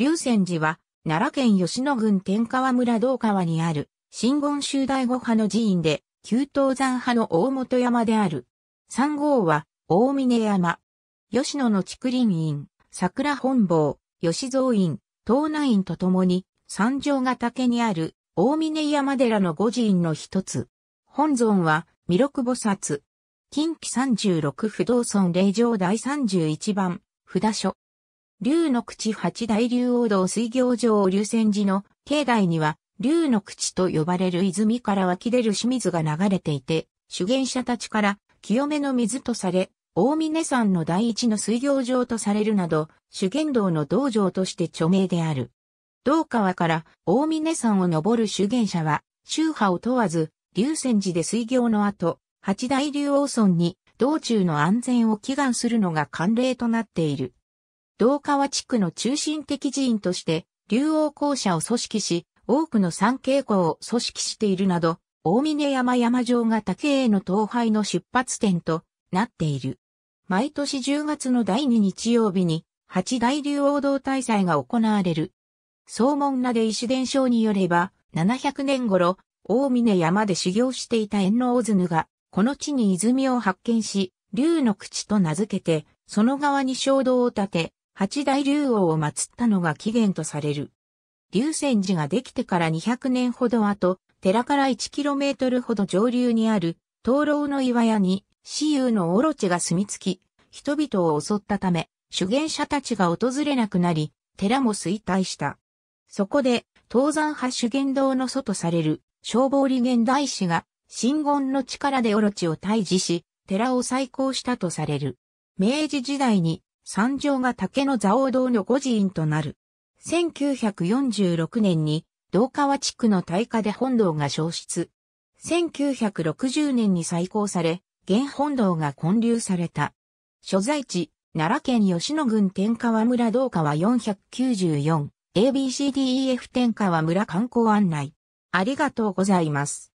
龍泉寺は、奈良県吉野郡天川村道川にある、新言宗大五派の寺院で、旧東山派の大本山である。三号は、大峰山。吉野の竹林院、桜本坊、吉蔵院、東南院と共に、三条ヶ岳にある、大峰山寺の五寺院の一つ。本尊は、弥勒菩薩。近畿三十六不動尊霊場第三十一番、札所。竜の口八大竜王道水行を竜泉寺の境内には、竜の口と呼ばれる泉から湧き出る清水が流れていて、修験者たちから清めの水とされ、大峰山の第一の水行場とされるなど、修験道の道場として著名である。道川から大峰山を登る修験者は、宗派を問わず、竜泉寺で水行の後、八大竜王村に道中の安全を祈願するのが慣例となっている。道川地区の中心的寺院として、竜王校舎を組織し、多くの参稽校を組織しているなど、大峰山山城が竹への東廃の出発点となっている。毎年10月の第2日曜日に、八大竜王道大祭が行われる。総門名で石伝承によれば、700年頃、大峰山で修行していた遠大津ヌが、この地に泉を発見し、竜の口と名付けて、その側に衝動を立て、八大竜王を祀ったのが起源とされる。竜泉寺ができてから200年ほど後、寺から 1km ほど上流にある、灯籠の岩屋に、私有のオロチが住み着き、人々を襲ったため、修験者たちが訪れなくなり、寺も衰退した。そこで、東山派修験道の祖とされる、消防理現大師が、神言の力でオロチを退治し、寺を再興したとされる。明治時代に三条が竹の蔵王堂の御寺院となる。1946年に、道川地区の大火で本堂が消失。1960年に再興され、現本堂が建立された。所在地、奈良県吉野郡天川村道川 494ABCDEF 天川村観光案内。ありがとうございます。